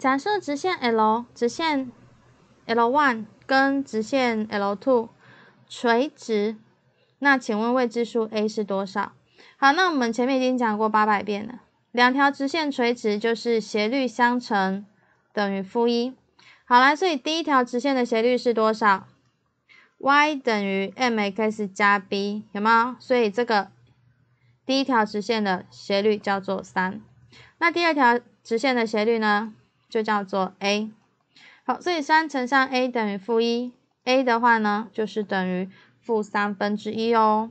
假设直线 l 直线 l one 跟直线 l two 垂直，那请问未知数 a 是多少？好，那我们前面已经讲过八百遍了，两条直线垂直就是斜率相乘等于负一。好了，所以第一条直线的斜率是多少？y 等于 m x 加 b 有吗？所以这个第一条直线的斜率叫做三，那第二条直线的斜率呢？就叫做 a，好，所以三乘上 a 等于负一，a 的话呢，就是等于负三分之一哦。